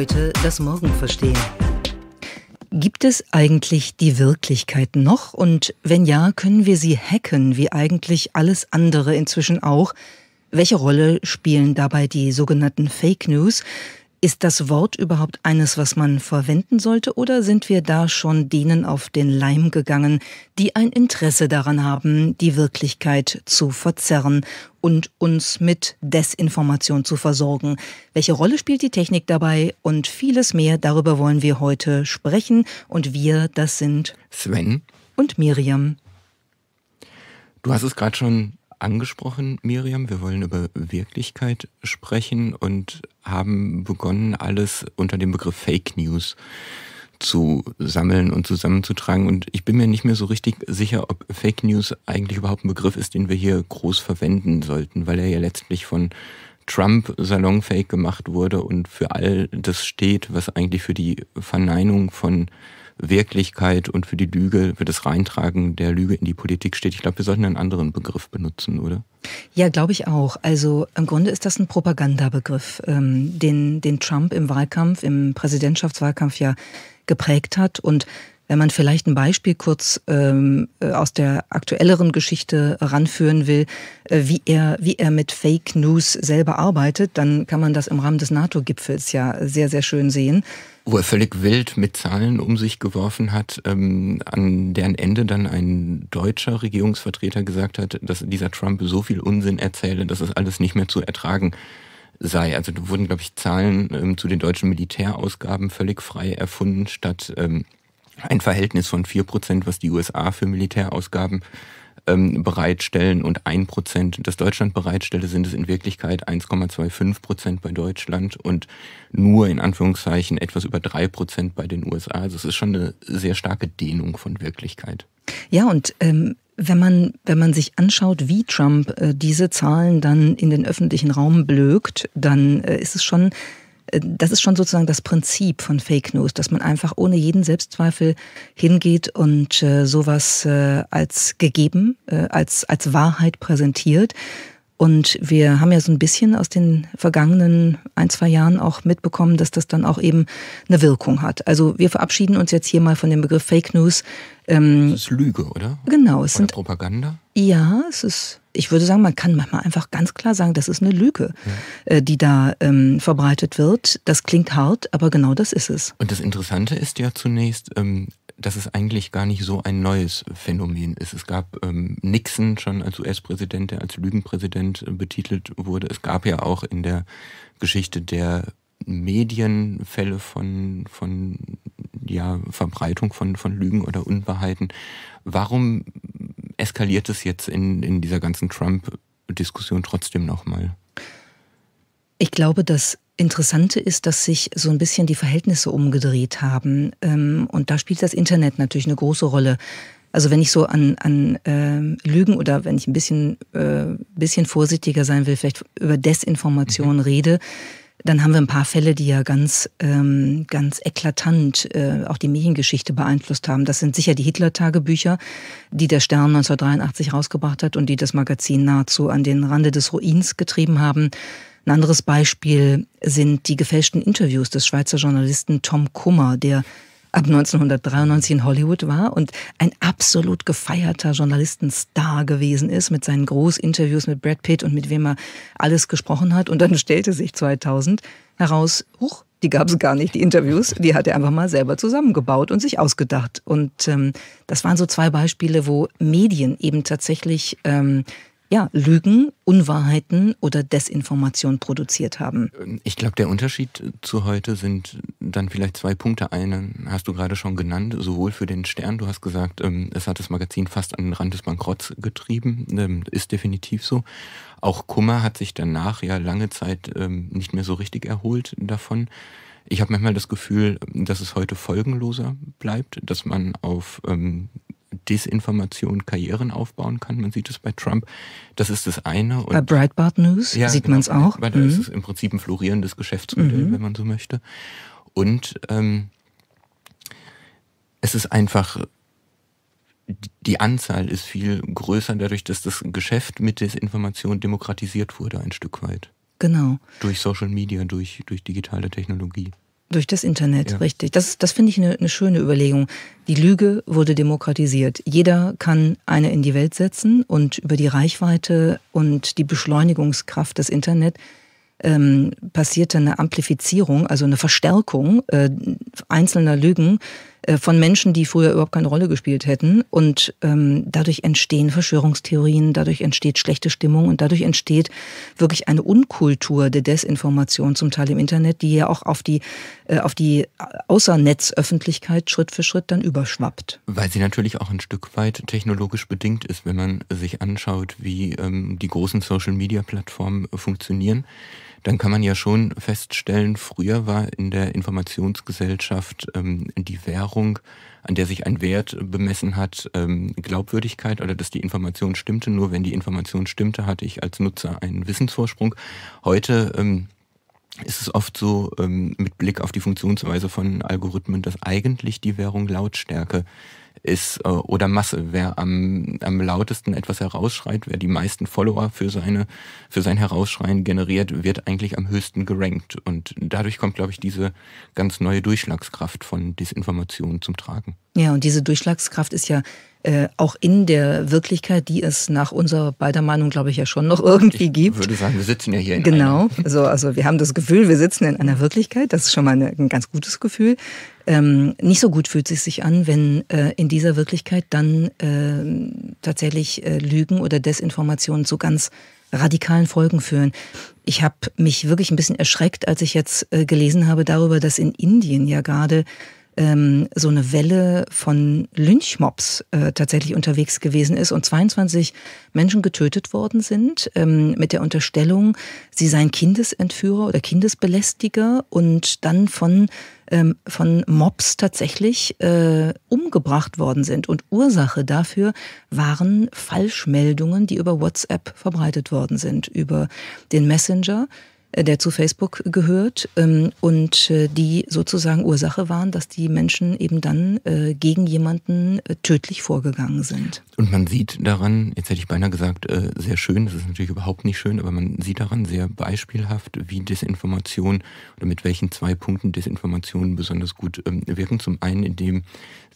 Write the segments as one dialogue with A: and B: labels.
A: Heute das Morgen verstehen. Gibt es eigentlich die Wirklichkeit noch? Und wenn ja, können wir sie hacken, wie eigentlich alles andere inzwischen auch? Welche Rolle spielen dabei die sogenannten Fake News? Ist das Wort überhaupt eines, was man verwenden sollte, oder sind wir da schon denen auf den Leim gegangen, die ein Interesse daran haben, die Wirklichkeit zu verzerren und uns mit Desinformation zu versorgen? Welche Rolle spielt die Technik dabei? Und vieles mehr darüber wollen wir heute sprechen. Und wir,
B: das sind Sven
A: und Miriam.
B: Du hast es gerade schon angesprochen, Miriam. Wir wollen über Wirklichkeit sprechen und haben begonnen, alles unter dem Begriff Fake News zu sammeln und zusammenzutragen. Und ich bin mir nicht mehr so richtig sicher, ob Fake News eigentlich überhaupt ein Begriff ist, den wir hier groß verwenden sollten, weil er ja letztlich von Trump salonfake gemacht wurde und für all das steht, was eigentlich für die Verneinung von Wirklichkeit und für die Lüge, für das Reintragen der Lüge in die Politik steht. Ich glaube, wir sollten einen anderen Begriff benutzen, oder?
A: Ja, glaube ich auch. Also im Grunde ist das ein Propagandabegriff, ähm, den, den Trump im Wahlkampf, im Präsidentschaftswahlkampf ja geprägt hat und wenn man vielleicht ein Beispiel kurz ähm, äh, aus der aktuelleren Geschichte ranführen will, äh, wie, er, wie er mit Fake News selber arbeitet, dann kann man das im Rahmen des NATO-Gipfels ja sehr, sehr schön sehen.
B: Wo er völlig wild mit Zahlen um sich geworfen hat, ähm, an deren Ende dann ein deutscher Regierungsvertreter gesagt hat, dass dieser Trump so viel Unsinn erzähle, dass es alles nicht mehr zu ertragen sei. Also da wurden, glaube ich, Zahlen ähm, zu den deutschen Militärausgaben völlig frei erfunden, statt ähm, ein Verhältnis von 4%, was die USA für Militärausgaben ähm, bereitstellen und 1%, das Deutschland bereitstellte, sind es in Wirklichkeit 1,25% bei Deutschland und nur in Anführungszeichen etwas über 3% bei den USA. Also es ist schon eine sehr starke Dehnung von Wirklichkeit.
A: Ja, und ähm, wenn man, wenn man sich anschaut, wie Trump äh, diese Zahlen dann in den öffentlichen Raum blökt, dann äh, ist es schon äh, das ist schon sozusagen das Prinzip von Fake News, dass man einfach ohne jeden Selbstzweifel hingeht und äh, sowas äh, als gegeben, äh, als, als Wahrheit präsentiert. Und wir haben ja so ein bisschen aus den vergangenen ein, zwei Jahren auch mitbekommen, dass das dann auch eben eine Wirkung hat. Also wir verabschieden uns jetzt hier mal von dem Begriff Fake News. Ähm, das ist Lüge, oder? Genau. Es oder Propaganda? Ja, es ist, ich würde sagen, man kann manchmal einfach ganz klar sagen, das ist eine Lüge, ja. äh, die da ähm, verbreitet wird. Das klingt hart, aber genau das ist es.
B: Und das Interessante ist ja zunächst, ähm, dass es eigentlich gar nicht so ein neues Phänomen ist. Es gab ähm, Nixon schon als US-Präsident, der als Lügenpräsident äh, betitelt wurde. Es gab ja auch in der Geschichte der Medienfälle von, von ja, Verbreitung von, von Lügen oder Unwahrheiten. Warum eskaliert es jetzt in, in dieser ganzen Trump-Diskussion trotzdem nochmal?
A: Ich glaube, dass Interessante ist, dass sich so ein bisschen die Verhältnisse umgedreht haben. Ähm, und da spielt das Internet natürlich eine große Rolle. Also wenn ich so an, an äh, Lügen oder wenn ich ein bisschen, äh, bisschen vorsichtiger sein will, vielleicht über Desinformation mhm. rede, dann haben wir ein paar Fälle, die ja ganz, ähm, ganz eklatant äh, auch die Mediengeschichte beeinflusst haben. Das sind sicher die Hitler-Tagebücher, die der Stern 1983 rausgebracht hat und die das Magazin nahezu an den Rande des Ruins getrieben haben. Ein anderes Beispiel sind die gefälschten Interviews des Schweizer Journalisten Tom Kummer, der ab 1993 in Hollywood war und ein absolut gefeierter Journalistenstar gewesen ist mit seinen Großinterviews mit Brad Pitt und mit wem er alles gesprochen hat. Und dann stellte sich 2000 heraus, huch, die gab es gar nicht, die Interviews. Die hat er einfach mal selber zusammengebaut und sich ausgedacht. Und ähm, das waren so zwei Beispiele, wo Medien eben tatsächlich ähm, ja, Lügen, Unwahrheiten oder Desinformation produziert haben.
B: Ich glaube, der Unterschied zu heute sind dann vielleicht zwei Punkte. Einen hast du gerade schon genannt, sowohl für den Stern, du hast gesagt, ähm, es hat das Magazin fast an den Rand des Bankrotts getrieben, ähm, ist definitiv so. Auch Kummer hat sich danach ja lange Zeit ähm, nicht mehr so richtig erholt davon. Ich habe manchmal das Gefühl, dass es heute folgenloser bleibt, dass man auf Desinformation Karrieren aufbauen kann. Man sieht es bei Trump. Das ist das eine. Und bei
A: Breitbart News ja, sieht genau, man es auch. Weil mhm. da ist mhm. es
B: im Prinzip ein florierendes Geschäftsmodell, mhm. wenn man so möchte. Und ähm, es ist einfach die Anzahl ist viel größer dadurch, dass das Geschäft mit Desinformation demokratisiert wurde ein Stück weit. Genau. Durch Social Media, durch, durch digitale Technologie.
A: Durch das Internet, ja. richtig. Das, das finde ich eine, eine schöne Überlegung. Die Lüge wurde demokratisiert. Jeder kann eine in die Welt setzen und über die Reichweite und die Beschleunigungskraft des Internet ähm, passierte eine Amplifizierung, also eine Verstärkung äh, einzelner Lügen, äh, von Menschen, die früher überhaupt keine Rolle gespielt hätten. Und ähm, dadurch entstehen Verschwörungstheorien, dadurch entsteht schlechte Stimmung und dadurch entsteht wirklich eine Unkultur der Desinformation zum Teil im Internet, die ja auch auf die, äh, auf die Außernetzöffentlichkeit Schritt für Schritt dann überschwappt.
B: Weil sie natürlich auch ein Stück weit technologisch bedingt ist, wenn man sich anschaut, wie ähm, die großen Social-Media-Plattformen funktionieren dann kann man ja schon feststellen, früher war in der Informationsgesellschaft ähm, die Währung, an der sich ein Wert bemessen hat, ähm, Glaubwürdigkeit oder dass die Information stimmte. Nur wenn die Information stimmte, hatte ich als Nutzer einen Wissensvorsprung. Heute ähm, ist es oft so ähm, mit Blick auf die Funktionsweise von Algorithmen, dass eigentlich die Währung Lautstärke ist äh, oder Masse. Wer am, am lautesten etwas herausschreit, wer die meisten Follower für, seine, für sein Herausschreien generiert, wird eigentlich am höchsten gerankt. Und dadurch kommt, glaube ich, diese ganz neue Durchschlagskraft von Desinformation zum Tragen.
A: Ja, und diese Durchschlagskraft ist ja äh, auch in der Wirklichkeit, die es nach unserer beider Meinung, glaube ich, ja schon noch irgendwie ich gibt.
B: Ich würde sagen, wir sitzen ja hier in
A: Genau, so, also wir haben das Gefühl, wir sitzen in einer Wirklichkeit. Das ist schon mal eine, ein ganz gutes Gefühl. Ähm, nicht so gut fühlt es sich an, wenn äh, in dieser Wirklichkeit dann ähm, äh, tatsächlich Lügen oder Desinformationen zu ganz radikalen Folgen führen. Ich habe mich wirklich ein bisschen erschreckt, als ich jetzt äh, gelesen habe darüber, dass in Indien ja gerade ähm, so eine Welle von Lynchmobs äh, tatsächlich unterwegs gewesen ist und 22 Menschen getötet worden sind ähm, mit der Unterstellung, sie seien Kindesentführer oder Kindesbelästiger und dann von ähm, von Mobs tatsächlich äh, umgebracht worden sind. Und Ursache dafür waren Falschmeldungen, die über WhatsApp verbreitet worden sind, über den Messenger. Äh, der zu Facebook gehört ähm, und äh, die sozusagen Ursache waren, dass die Menschen eben dann äh, gegen jemanden tödlich vorgegangen sind.
B: Und man sieht daran, jetzt hätte ich beinahe gesagt, sehr schön, das ist natürlich überhaupt nicht schön, aber man sieht daran sehr beispielhaft, wie Desinformation oder mit welchen zwei Punkten Desinformation besonders gut ähm, wirken. Zum einen, indem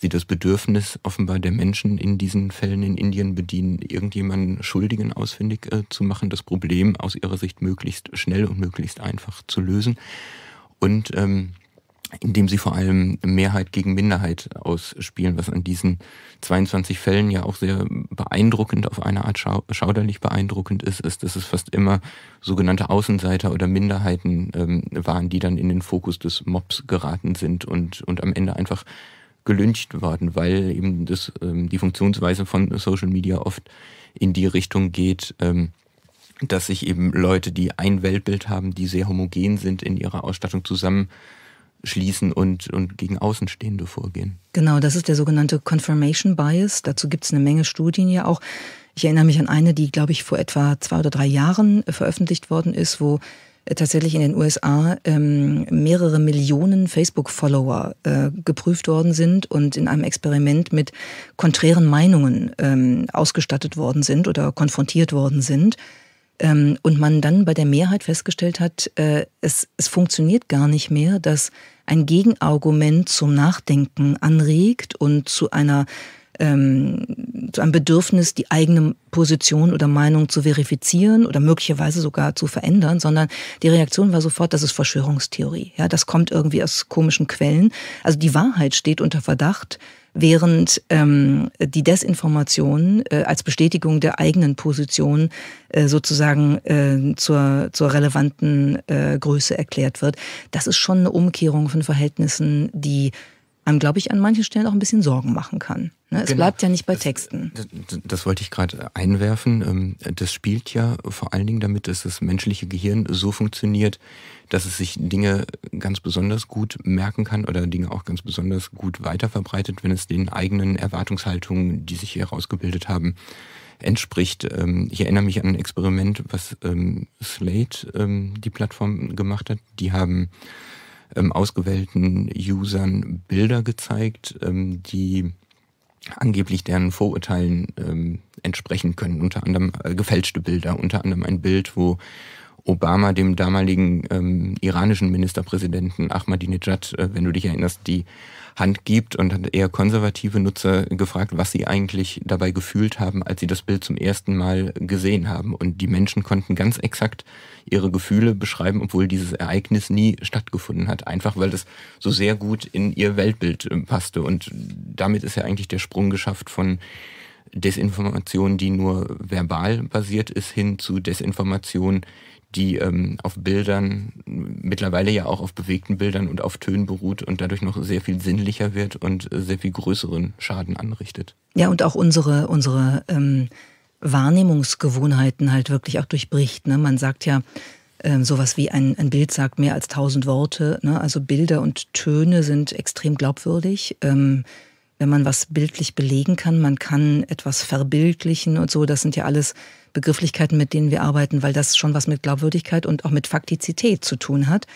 B: sie das Bedürfnis offenbar der Menschen in diesen Fällen in Indien bedienen, irgendjemanden Schuldigen ausfindig zu machen, das Problem aus ihrer Sicht möglichst schnell und möglichst einfach zu lösen und ähm, indem sie vor allem Mehrheit gegen Minderheit ausspielen, was an diesen 22 Fällen ja auch sehr beeindruckend, auf eine Art schauderlich beeindruckend ist, ist, dass es fast immer sogenannte Außenseiter oder Minderheiten ähm, waren, die dann in den Fokus des Mobs geraten sind und, und am Ende einfach gelyncht worden, weil eben das, ähm, die Funktionsweise von Social Media oft in die Richtung geht, ähm, dass sich eben Leute, die ein Weltbild haben, die sehr homogen sind in ihrer Ausstattung zusammen schließen und, und gegen Außenstehende vorgehen.
A: Genau, das ist der sogenannte Confirmation Bias. Dazu gibt es eine Menge Studien ja auch. Ich erinnere mich an eine, die, glaube ich, vor etwa zwei oder drei Jahren äh, veröffentlicht worden ist, wo äh, tatsächlich in den USA ähm, mehrere Millionen Facebook-Follower äh, geprüft worden sind und in einem Experiment mit konträren Meinungen ähm, ausgestattet worden sind oder konfrontiert worden sind. Ähm, und man dann bei der Mehrheit festgestellt hat, äh, es, es funktioniert gar nicht mehr, dass ein Gegenargument zum Nachdenken anregt und zu einer ähm, zu einem Bedürfnis, die eigene Position oder Meinung zu verifizieren oder möglicherweise sogar zu verändern, sondern die Reaktion war sofort, das ist Verschwörungstheorie. Ja, das kommt irgendwie aus komischen Quellen. Also die Wahrheit steht unter Verdacht während ähm, die Desinformation äh, als Bestätigung der eigenen Position äh, sozusagen äh, zur, zur relevanten äh, Größe erklärt wird. Das ist schon eine Umkehrung von Verhältnissen, die einem, glaube ich, an manchen Stellen auch ein bisschen Sorgen machen kann. Ne? Es genau. bleibt ja nicht bei das, Texten.
B: das, das, wollte ich gerade einwerfen. Ähm, das spielt ja vor allen Dingen damit, dass das menschliche Gehirn so funktioniert, dass es sich Dinge ganz besonders gut merken kann oder Dinge auch ganz besonders gut weiterverbreitet, wenn es den eigenen Erwartungshaltungen, die sich hier herausgebildet haben, entspricht. Ähm, ich erinnere mich an ein Experiment, was ähm, Slate, die Plattform, gemacht hat. Die haben ähm, ausgewählten Usern Bilder gezeigt, ähm, die angeblich deren Vorurteilen ähm, entsprechen können. Unter anderem äh, gefälschte Bilder, unter anderem ein Bild, wo Obama dem damaligen ähm, iranischen Ministerpräsidenten Ahmadinejad, äh, wenn du dich erinnerst, die Hand gibt und hat eher konservative Nutzer gefragt, was sie eigentlich dabei gefühlt haben, als sie das Bild zum ersten Mal gesehen haben. Und die Menschen konnten ganz exakt ihre Gefühle beschreiben, obwohl dieses Ereignis nie stattgefunden hat. Einfach weil es so sehr gut in ihr Weltbild äh, passte. Und damit ist ja eigentlich der Sprung geschafft von Desinformation, die nur verbal basiert ist, hin zu Desinformation, die ähm, auf Bildern, mittlerweile ja auch auf bewegten Bildern und auf Tönen beruht und dadurch noch sehr viel sinnlicher wird und sehr viel größeren Schaden anrichtet. Ja,
A: und auch unsere, unsere ähm, Wahrnehmungsgewohnheiten halt wirklich auch durchbricht. Ne? Man sagt ja, ähm, sowas wie ein, ein Bild sagt mehr als tausend Worte. Ne? Also Bilder und Töne sind extrem glaubwürdig. Ähm, wenn man was bildlich belegen kann, man kann etwas verbildlichen und so, das sind ja alles Begrifflichkeiten, mit denen wir arbeiten, weil das schon was mit Glaubwürdigkeit und auch mit Faktizität zu tun hat.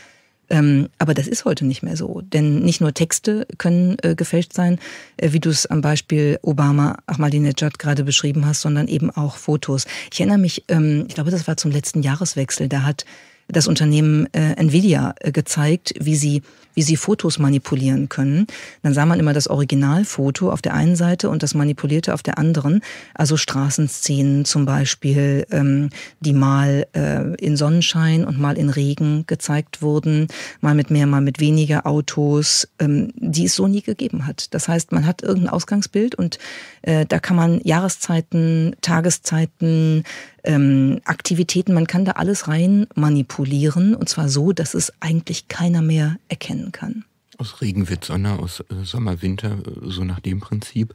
A: Ähm, aber das ist heute nicht mehr so. Denn nicht nur Texte können äh, gefälscht sein, äh, wie du es am Beispiel Obama Ahmadinejad gerade beschrieben hast, sondern eben auch Fotos. Ich erinnere mich, ähm, ich glaube, das war zum letzten Jahreswechsel, da hat das Unternehmen äh, Nvidia äh, gezeigt, wie sie, wie sie Fotos manipulieren können. Dann sah man immer das Originalfoto auf der einen Seite und das manipulierte auf der anderen. Also Straßenszenen zum Beispiel, ähm, die mal äh, in Sonnenschein und mal in Regen gezeigt wurden, mal mit mehr, mal mit weniger Autos, ähm, die es so nie gegeben hat. Das heißt, man hat irgendein Ausgangsbild und äh, da kann man Jahreszeiten, Tageszeiten, ähm, Aktivitäten, man kann da alles rein manipulieren manipulieren und zwar so, dass es eigentlich keiner mehr erkennen kann.
B: Aus Regen wird Sonne, aus äh, Sommer, Winter, äh, so nach dem Prinzip.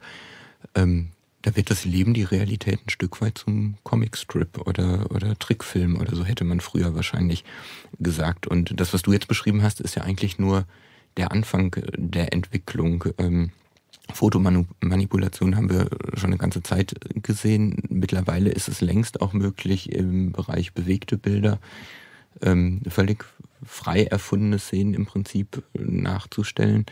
B: Ähm, da wird das Leben, die Realität ein Stück weit zum Comicstrip oder, oder Trickfilm oder so hätte man früher wahrscheinlich gesagt. Und das, was du jetzt beschrieben hast, ist ja eigentlich nur der Anfang äh, der Entwicklung. Ähm, Fotomanipulation haben wir schon eine ganze Zeit gesehen. Mittlerweile ist es längst auch möglich im Bereich bewegte Bilder ähm, völlig frei erfundene Szenen im Prinzip nachzustellen.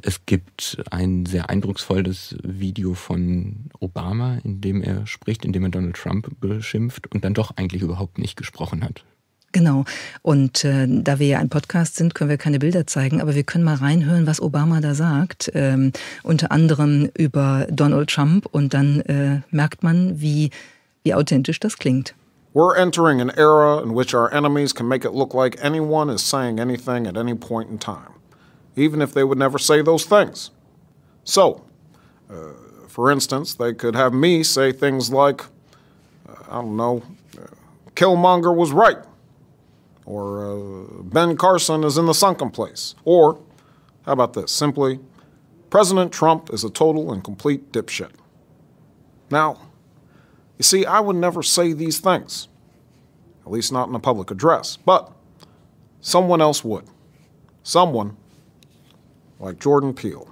B: Es gibt ein sehr eindrucksvolles Video von Obama, in dem er spricht, in dem er Donald Trump beschimpft und dann doch eigentlich überhaupt nicht gesprochen hat.
A: Genau. Und äh, da wir ja ein Podcast sind, können wir keine Bilder zeigen, aber wir können mal reinhören, was Obama da sagt. Ähm, unter anderem über Donald Trump. Und dann äh, merkt man, wie, wie authentisch das klingt.
C: We're entering an era in which our enemies can make it look like anyone is saying anything at any point in time, even if they would never say those things. So, uh, for instance, they could have me say things like, uh, I don't know, uh, Killmonger was right, or uh, Ben Carson is in the sunken place, or, how about this, simply, President Trump is a total and complete dipshit. Now, you see, I would never say these things, at least not in a public address, but someone else would. Someone like Jordan Peele.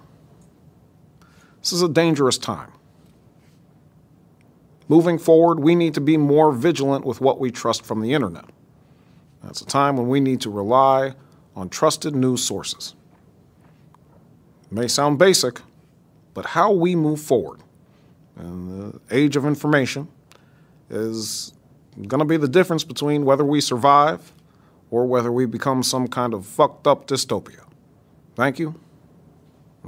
C: This is a dangerous time. Moving forward, we need to be more vigilant with what we trust from the internet. That's a time when we need to rely on trusted news sources. It may sound basic, but how we move forward in the age of information is going to be the difference between whether we survive or whether we become some kind of fucked up dystopia. Thank you.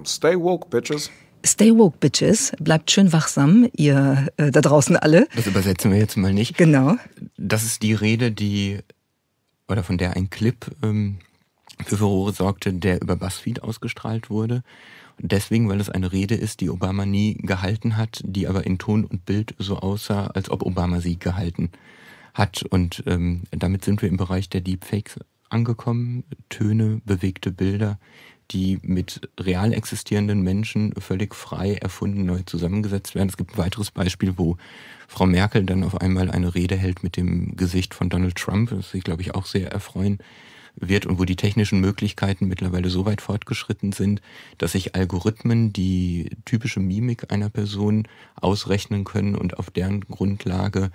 C: stay woke, bitches.
A: Stay woke, bitches. Bleibt schön wachsam, ihr äh, da draußen alle.
B: Das übersetzen wir jetzt mal
A: nicht. Genau.
B: Das ist die Rede, die oder von der ein Clip ähm, für Furore sorgte, der über Buzzfeed ausgestrahlt wurde. Deswegen, weil es eine Rede ist, die Obama nie gehalten hat, die aber in Ton und Bild so aussah, als ob Obama sie gehalten hat. Und ähm, damit sind wir im Bereich der Deepfakes angekommen. Töne, bewegte Bilder, die mit real existierenden Menschen völlig frei erfunden neu zusammengesetzt werden. Es gibt ein weiteres Beispiel, wo Frau Merkel dann auf einmal eine Rede hält mit dem Gesicht von Donald Trump, das sie, glaube ich, auch sehr erfreuen wird und wo die technischen Möglichkeiten mittlerweile so weit fortgeschritten sind, dass sich Algorithmen die typische Mimik einer Person ausrechnen können und auf deren Grundlage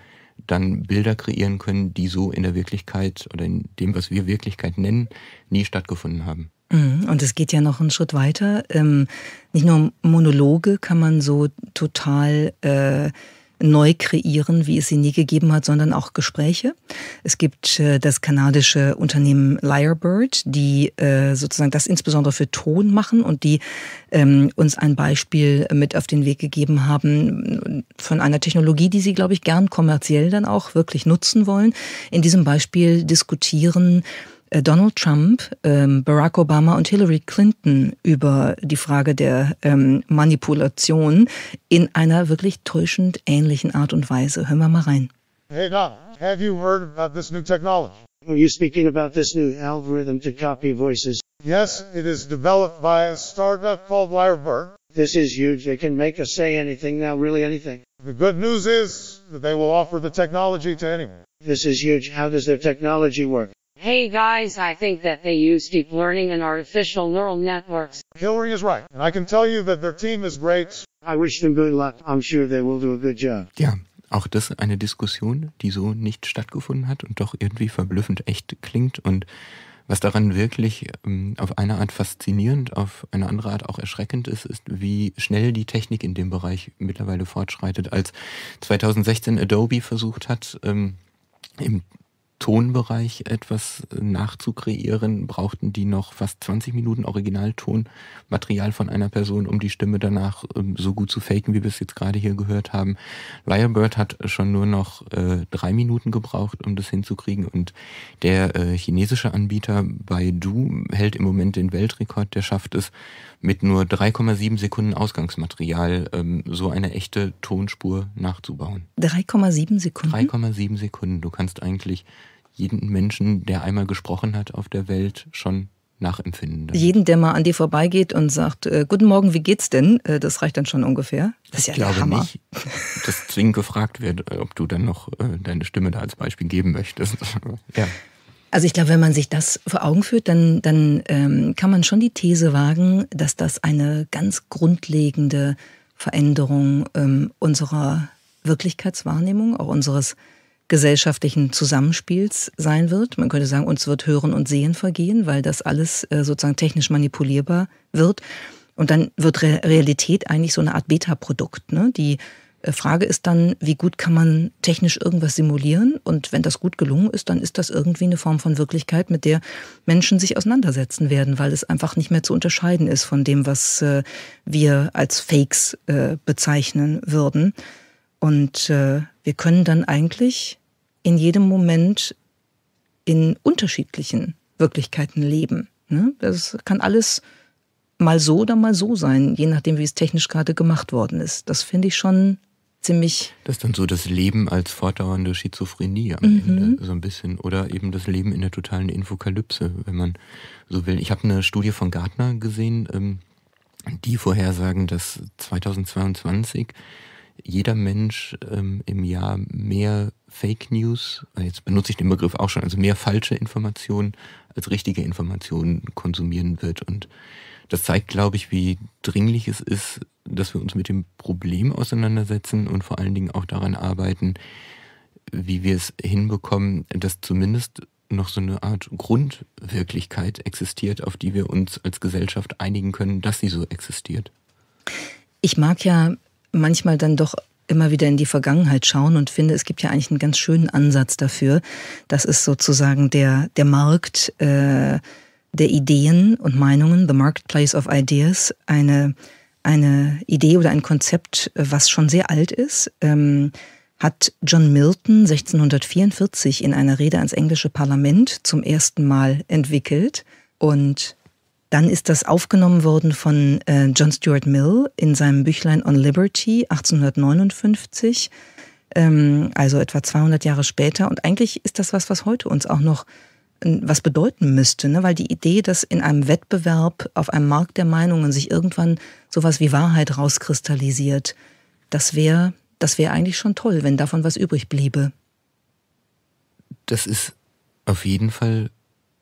B: dann Bilder kreieren können, die so in der Wirklichkeit oder in dem, was wir Wirklichkeit nennen, nie stattgefunden haben.
A: Mhm. Und es geht ja noch einen Schritt weiter. Ähm, nicht nur Monologe kann man so total äh, neu kreieren, wie es sie nie gegeben hat, sondern auch Gespräche. Es gibt äh, das kanadische Unternehmen Lyrebird, die äh, sozusagen das insbesondere für Ton machen und die ähm, uns ein Beispiel mit auf den Weg gegeben haben äh, von einer Technologie, die sie, glaube ich, gern kommerziell dann auch wirklich nutzen wollen. In diesem Beispiel diskutieren äh, Donald Trump, ähm, Barack Obama und Hillary Clinton über die Frage der ähm, Manipulation in einer wirklich täuschend ähnlichen Art und Weise. Hören wir mal rein.
C: Hey Donna, have you heard about this new technology? Are you speaking about this new algorithm to copy voices? Yes, it is developed by a startup called Lyrebird. This is huge. They can make us say anything now, really anything. The good news is that they will offer the technology to anyone. This is huge. How does their technology work? Hey guys, I think that they use deep learning and artificial neural networks.
B: Hillary is right, and I can tell you that their team is
C: great. I wish them good luck. I'm sure they will do a good job.
B: Ja, auch das eine Diskussion, die so nicht stattgefunden hat und doch irgendwie verblüffend echt klingt und was daran wirklich ähm, auf eine Art faszinierend, auf eine andere Art auch erschreckend ist, ist, wie schnell die Technik in dem Bereich mittlerweile fortschreitet. Als 2016 Adobe versucht hat, ähm, im Tonbereich etwas nachzukreieren, brauchten die noch fast 20 Minuten Originaltonmaterial von einer Person, um die Stimme danach ähm, so gut zu faken, wie wir es jetzt gerade hier gehört haben. Lyrebird hat schon nur noch äh, drei Minuten gebraucht, um das hinzukriegen und der äh, chinesische Anbieter Baidu hält im Moment den Weltrekord, der schafft es mit nur 3,7 Sekunden Ausgangsmaterial ähm, so eine echte Tonspur nachzubauen. 3,7 Sekunden? 3,7 Sekunden. Du kannst eigentlich jeden Menschen, der einmal gesprochen hat auf der Welt, schon nachempfinden. Dann.
A: Jeden, der mal an dir vorbeigeht und sagt, äh, guten Morgen, wie geht's denn? Äh, das reicht dann schon ungefähr.
B: Das ist ja ich glaube Hammer. nicht, dass zwingend gefragt wird, äh, ob du dann noch äh, deine Stimme da als Beispiel geben möchtest. ja.
A: Also ich glaube, wenn man sich das vor Augen führt, dann, dann ähm, kann man schon die These wagen, dass das eine ganz grundlegende Veränderung ähm, unserer Wirklichkeitswahrnehmung, auch unseres gesellschaftlichen Zusammenspiels sein wird. Man könnte sagen, uns wird Hören und Sehen vergehen, weil das alles äh, sozusagen technisch manipulierbar wird. Und dann wird Realität eigentlich so eine Art Beta-Produkt. Ne? Die äh, Frage ist dann, wie gut kann man technisch irgendwas simulieren? Und wenn das gut gelungen ist, dann ist das irgendwie eine Form von Wirklichkeit, mit der Menschen sich auseinandersetzen werden, weil es einfach nicht mehr zu unterscheiden ist von dem, was äh, wir als Fakes bezeichnen würden. Und äh, wir können dann eigentlich in jedem Moment in unterschiedlichen Wirklichkeiten leben. Ne? Das kann alles mal so oder mal so sein, je nachdem, wie es technisch gerade gemacht worden
B: ist. Das finde ich schon ziemlich. Das ist dann so das Leben als fortdauernde Schizophrenie am mhm. Ende, so ein bisschen. Oder eben das Leben in der totalen Infokalypse, wenn man so will. Ich habe eine Studie von Gartner gesehen, ähm, die vorhersagen, dass 2022 jeder Mensch ähm, im Jahr mehr Fake News, äh, jetzt benutze ich den Begriff auch schon, also mehr falsche Informationen als richtige Informationen konsumieren wird. Und das zeigt, glaube ich, wie dringlich es ist, dass wir uns mit dem Problem auseinandersetzen und vor allen Dingen auch daran arbeiten, wie wir es hinbekommen, dass zumindest noch so eine Art Grundwirklichkeit existiert, auf die wir uns als Gesellschaft einigen können, dass sie so existiert.
A: Ich mag ja manchmal dann doch immer wieder in die Vergangenheit schauen und finde, es gibt ja eigentlich einen ganz schönen Ansatz dafür. Das ist sozusagen der, der Markt äh, der Ideen und Meinungen, the Marketplace of Ideas, eine, eine Idee oder ein Konzept, was schon sehr alt ist. Ähm, hat John Milton 1644 in einer Rede ans englische Parlament zum ersten Mal entwickelt und dann ist das aufgenommen worden von äh, John Stuart Mill in seinem Büchlein On Liberty 1859, ähm, also etwa 200 Jahre später. Und eigentlich ist das was, was heute uns auch noch äh, was bedeuten müsste, ne? weil die Idee, dass in einem Wettbewerb auf einem Markt der Meinungen sich irgendwann sowas wie Wahrheit rauskristallisiert, das wäre das wäre eigentlich schon toll, wenn davon was übrig bliebe.
B: Das ist auf jeden Fall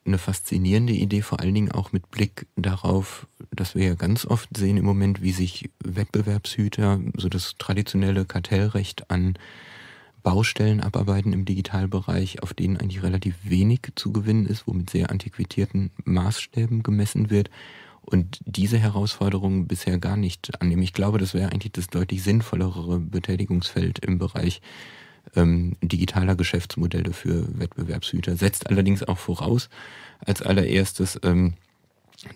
B: eine faszinierende Idee, vor allen Dingen auch mit Blick darauf, dass wir ja ganz oft sehen im Moment, wie sich Wettbewerbshüter, so das traditionelle Kartellrecht an Baustellen abarbeiten im Digitalbereich, auf denen eigentlich relativ wenig zu gewinnen ist, wo mit sehr antiquitierten Maßstäben gemessen wird und diese Herausforderungen bisher gar nicht annehmen. Ich glaube, das wäre eigentlich das deutlich sinnvollere Betätigungsfeld im Bereich ähm, digitaler Geschäftsmodelle für Wettbewerbshüter. Setzt allerdings auch voraus, als allererstes, ähm,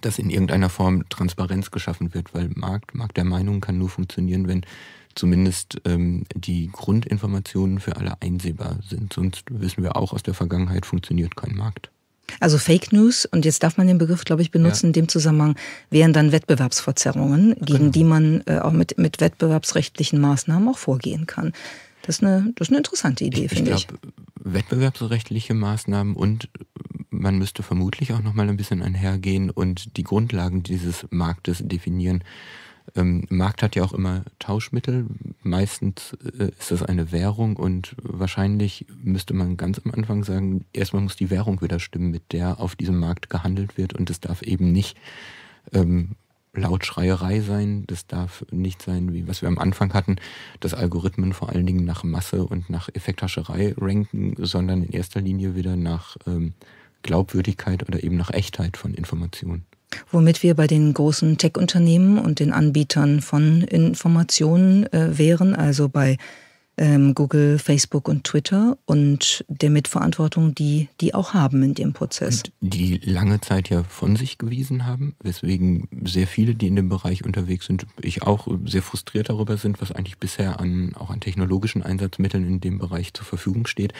B: dass in irgendeiner Form Transparenz geschaffen wird, weil Markt, Markt der Meinung kann nur funktionieren, wenn zumindest ähm, die Grundinformationen für alle einsehbar sind. Sonst wissen wir auch aus der Vergangenheit, funktioniert kein Markt.
A: Also Fake News, und jetzt darf man den Begriff, glaube ich, benutzen, ja. in dem Zusammenhang wären dann Wettbewerbsverzerrungen, gegen genau. die man äh, auch mit, mit wettbewerbsrechtlichen Maßnahmen auch vorgehen kann. Das ist eine, das ist eine interessante Idee, finde ich.
B: Glaub, ich glaube, wettbewerbsrechtliche Maßnahmen und äh, man müsste vermutlich auch nochmal ein bisschen einhergehen und die Grundlagen dieses Marktes definieren. Ähm, Markt hat ja auch immer Tauschmittel. Meistens äh, ist das eine Währung und wahrscheinlich müsste man ganz am Anfang sagen, erstmal muss die Währung wieder stimmen, mit der auf diesem Markt gehandelt wird und es darf eben nicht ähm, Lautschreierei sein, das darf nicht sein, wie was wir am Anfang hatten, dass Algorithmen vor allen Dingen nach Masse und nach Effekthascherei ranken, sondern in erster Linie wieder nach ähm, Glaubwürdigkeit oder eben nach Echtheit von Informationen.
A: Womit wir bei den großen Tech-Unternehmen und den Anbietern von Informationen äh, wären, also bei ähm, Google, Facebook und Twitter und der Mitverantwortung, die die auch haben in dem Prozess.
B: Und die lange Zeit ja von sich gewiesen haben, weswegen sehr viele, die in dem Bereich unterwegs sind, ich auch sehr frustriert darüber sind, was eigentlich bisher an, auch an technologischen Einsatzmitteln in dem Bereich zur Verfügung steht.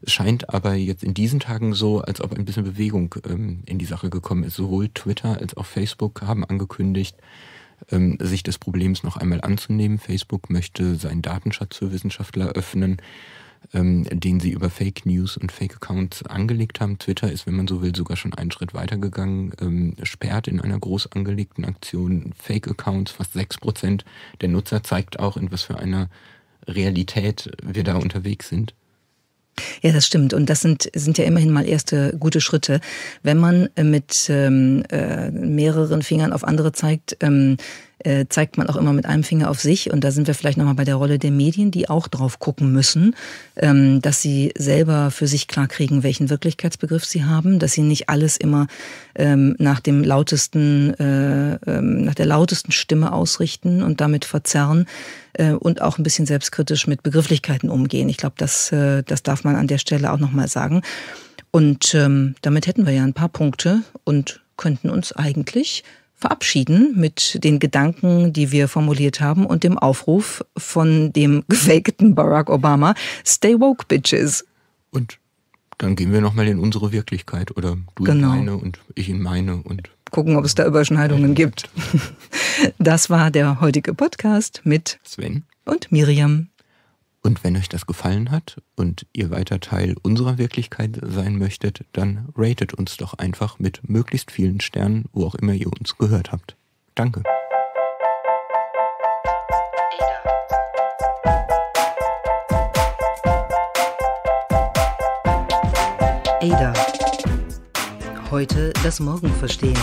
B: Es scheint aber jetzt in diesen Tagen so, als ob ein bisschen Bewegung ähm, in die Sache gekommen ist. Sowohl Twitter als auch Facebook haben angekündigt, ähm, sich des Problems noch einmal anzunehmen. Facebook möchte seinen Datenschatz für Wissenschaftler öffnen, ähm, den sie über Fake News und Fake Accounts angelegt haben. Twitter ist, wenn man so will, sogar schon einen Schritt weitergegangen, ähm, sperrt in einer groß angelegten Aktion Fake Accounts. Fast 6% der Nutzer zeigt auch, in was für einer Realität wir da unterwegs sind. Ja,
A: das stimmt. Und das sind, sind ja immerhin mal erste gute Schritte. Wenn man mit ähm, äh, mehreren Fingern auf andere zeigt, ähm, äh, zeigt man auch immer mit einem Finger auf sich. Und da sind wir vielleicht nochmal bei der Rolle der Medien, die auch drauf gucken müssen, ähm, dass sie selber für sich klar kriegen, welchen Wirklichkeitsbegriff sie haben, dass sie nicht alles immer ähm, nach dem lautesten, äh, ähm, nach der lautesten Stimme ausrichten und damit verzerren äh, und auch ein bisschen selbstkritisch mit Begrifflichkeiten umgehen. Ich glaube, das, äh, das darf man an der Stelle auch nochmal sagen. Und ähm, damit hätten wir ja ein paar Punkte und könnten uns eigentlich verabschieden mit den Gedanken, die wir formuliert haben und dem Aufruf von dem gefakten Barack Obama, Stay woke, Bitches. Und
B: dann gehen wir nochmal in unsere Wirklichkeit oder du genau. in meine und ich in meine und
A: gucken, ob es da Überschneidungen gibt. Das war der heutige Podcast mit
B: Sven und Miriam. Und wenn euch das gefallen hat und ihr weiter Teil unserer Wirklichkeit sein möchtet, dann ratet uns doch einfach mit möglichst vielen Sternen, wo auch immer ihr uns gehört habt. Danke.
A: Ada. Heute das Morgen verstehen.